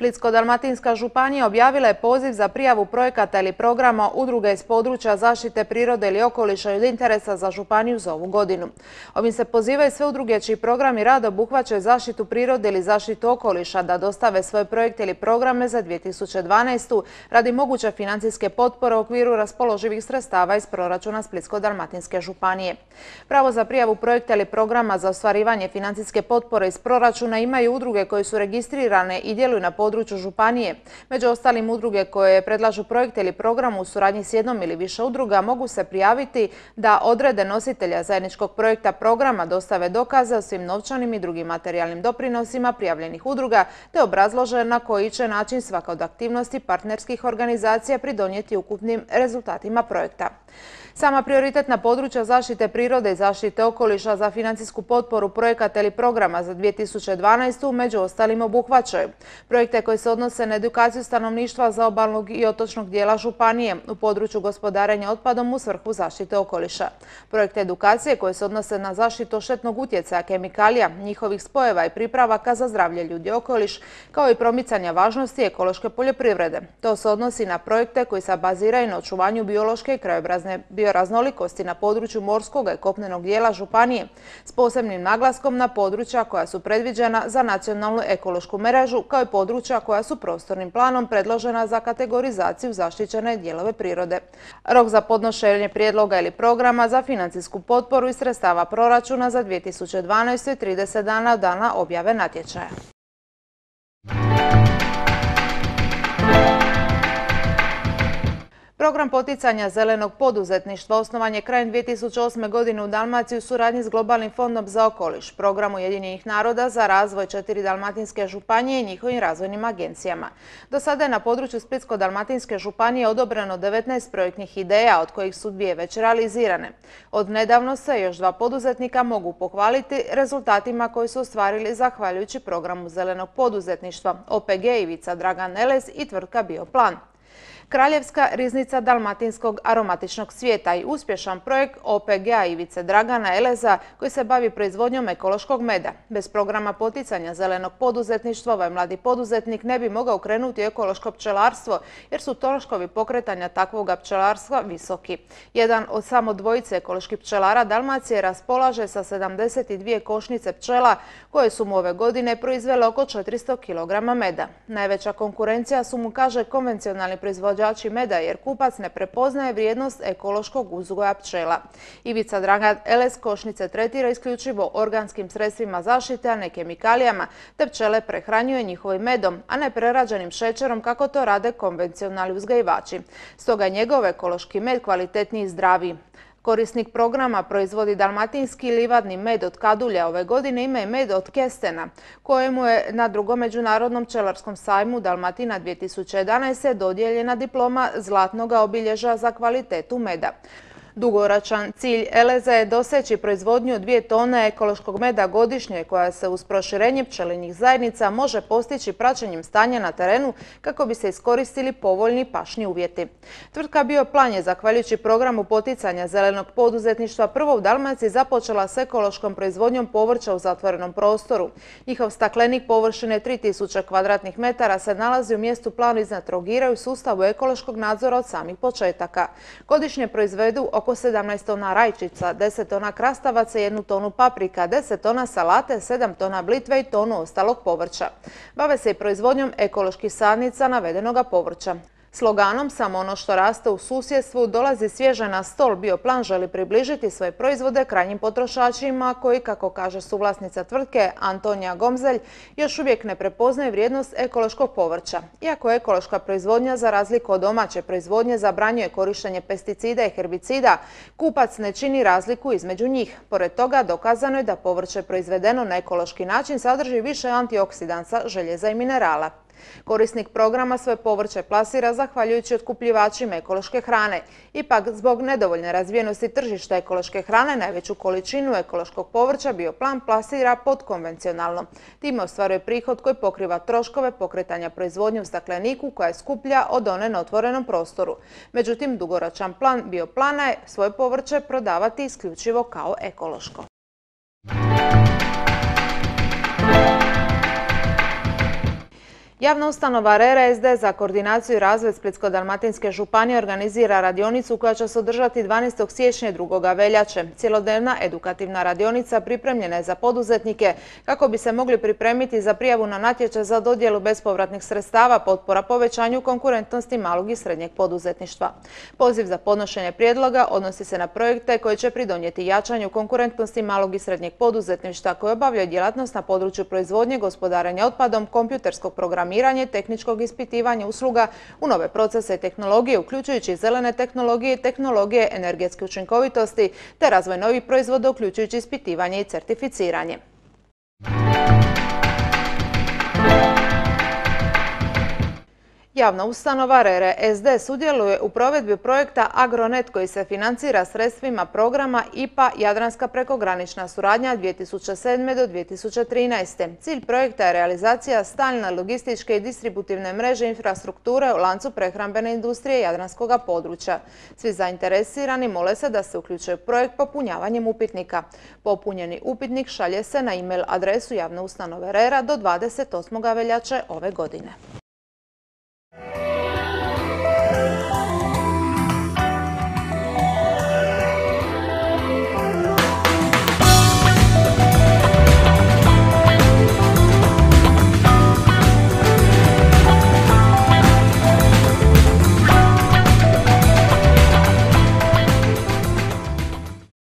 Splitsko-Dalmatinska županija objavila je poziv za prijavu projekata ili programa udruge iz područja zaštite prirode ili okoliša ili interesa za županiju za ovu godinu. Ovim se pozivaju sve udruge čiji programi rad obuhvaćaju zaštitu prirode ili zaštitu okoliša da dostave svoje projekte ili programe za 2012. radi moguće financijske potpore u okviru raspoloživih sredstava iz proračuna Splitsko-Dalmatinske županije. Pravo za prijavu projekta ili programa za ostvarivanje financijske potpore iz proračuna imaju udruge koje su registrirane i djeluju na području području Županije. Među ostalim udruge koje predlažu projekt ili program u suradnji s jednom ili više udruga mogu se prijaviti da odrede nositelja zajedničkog projekta programa dostave dokaze o svim novčanim i drugim materijalnim doprinosima prijavljenih udruga te obrazlože na koji će način svaka od aktivnosti partnerskih organizacija pridonijeti ukupnim rezultatima projekta. Sama prioritetna područja zaštite prirode i zaštite okoliša za financijsku potporu projekata ili programa za 2012. među ostalim obuhvaćaju. Projekte koji se odnose na edukaciju stanovništva za obalnog i otočnog dijela Županije u području gospodarenja otpadom u svrhu zaštite okoliša. Projekte edukacije koje se odnose na zaštitu štetnog utjecaja kemikalija, njihovih spojeva i pripravaka za zdravlje ljudi okoliš, kao i promicanja važnosti ekološke poljoprivrede. To se odnosi na projekte koji se baziraju na očuvanju biološke i krajobrazne bio raznolikosti na području morskog i kopnenog dijela Županije s posebnim naglaskom na područja koja su predviđena za nacionalnu ekološku mrežu kao i područja koja su prostornim planom predložena za kategorizaciju zaštićene dijelove prirode. Rok za podnošenje prijedloga ili programa za financijsku potporu i sredstava proračuna za 2012. 30 dana od dana objave natječaja. Program poticanja zelenog poduzetništva osnovan je krajem 2008. godine u Dalmaciji u suradnji s Globalnim fondom za okoliš, programu Ujedinjenih naroda za razvoj četiri dalmatinske županije i njihovim razvojnim agencijama. Do sada je na području Splitsko-dalmatinske županije odobreno 19 projektnih ideja, od kojih su dvije već realizirane. Od nedavno se još dva poduzetnika mogu pohvaliti rezultatima koji su ostvarili zahvaljujući programu zelenog poduzetništva OPG Ivica Dragan Eles i tvrtka Bioplan. Kraljevska riznica dalmatinskog aromatičnog svijeta i uspješan projekt OPG-a Ivice Dragana Eleza koji se bavi proizvodnjom ekološkog meda. Bez programa poticanja zelenog poduzetništva ovaj mladi poduzetnik ne bi mogao krenuti ekološko pčelarstvo jer su troškovi pokretanja takvog pčelarstva visoki. Jedan od samo dvojice ekoloških pčelara Dalmacije raspolaže sa 72 košnice pčela koje su mu ove godine proizvele oko 400 kg meda. Najveća konkurencija su mu, kaže, konvencionalni proizvodi proizvođači meda jer kupac ne prepoznaje vrijednost ekološkog uzgoja pčela. Ivica draga LS košnice tretira isključivo organskim sredstvima zaštite, a ne kemikalijama, te pčele prehranjuje njihovim medom, a ne prerađenim šećerom kako to rade konvencionalni uzgajivači. Stoga njegov ekološki med kvalitetniji i zdraviji. Korisnik programa proizvodi dalmatinski livadni med od Kadulja ove godine ime med od Kestena, kojemu je na drugom međunarodnom čelarskom sajmu Dalmatina 2011. dodijeljena diploma Zlatnoga obilježa za kvalitetu meda. Dugoračan cilj Eleza je doseći proizvodnju dvije tone ekološkog meda godišnje koja se uz proširenje pčelinjih zajednica može postići praćenjem stanja na terenu kako bi se iskoristili povoljni pašni uvjeti. Tvrtka Bioplan je, zahvaljujući programu poticanja zelenog poduzetništva, prvo u Dalmaciji započela s ekološkom proizvodnjom povrća u zatvorenom prostoru. Njihov staklenik površine 3000 kvadratnih metara se nalazi u mjestu planu iznad rogira u sustavu ekološkog nadzora od samih početaka. Godišnje proizvedu oko 17 tona rajčica, 10 tona krastavaca, 1 tonu paprika, 10 tona salate, 7 tona blitve i tonu ostalog povrća. Bave se i proizvodnjom ekoloških sadnica navedenoga povrća. Sloganom samo ono što raste u susjedstvu dolazi svježe na stol. Bioplan želi približiti svoje proizvode krajnjim potrošačima koji, kako kaže suvlasnica tvrtke Antonija Gomzelj, još uvijek ne prepoznaje vrijednost ekološkog povrća. Iako ekološka proizvodnja za razliku od domaće proizvodnje zabranjuje korištenje pesticida i herbicida, kupac ne čini razliku između njih. Pored toga, dokazano je da povrće proizvedeno na ekološki način sadrži više antioksidansa, željeza i minerala. Korisnik programa svoje povrće plasira zahvaljujući otkupljivačima ekološke hrane. Ipak, zbog nedovoljne razvijenosti tržišta ekološke hrane, najveću količinu ekološkog povrća Bioplan plasira podkonvencionalno. Time ostvaruje prihod koji pokriva troškove pokretanja proizvodnje u stakleniku koja je skuplja od one na otvorenom prostoru. Međutim, dugoročan plan Bioplana je svoje povrće prodavati isključivo kao ekološko. Javna ustanova RRSD za koordinaciju i razvoj Splitsko-Dalmatinske županije organizira radionicu koja će se održati 12. siječnja 2. veljače. Cjelodnevna edukativna radionica pripremljena je za poduzetnike kako bi se mogli pripremiti za prijavu na natječaj za dodjelu bespovratnih sredstava potpora povećanju konkurentnosti malog i srednjeg poduzetništva. Poziv za podnošenje prijedloga odnosi se na projekte koji će pridonijeti jačanju konkurentnosti malog i srednjeg poduzetništva koje obavljaju djelatnost na području proizvodnje, gospodarenja otpadom, kompjuterskog programa programiranje tehničkog ispitivanja usluga u nove procese i tehnologije, uključujući zelene tehnologije i tehnologije energetske učinkovitosti, te razvoj novih proizvoda, uključujući ispitivanje i certificiranje. Javna ustanova SD sudjeluje u provedbi projekta Agronet koji se financira sredstvima programa IPA Jadranska prekogranična suradnja 2007. do 2013. Cilj projekta je realizacija stalne logističke i distributivne mreže infrastrukture u lancu prehrambene industrije Jadranskog područja. Svi zainteresirani mole se da se uključuje projekt popunjavanjem upitnika. Popunjeni upitnik šalje se na e-mail adresu javne ustanove RERA do 28. veljače ove godine.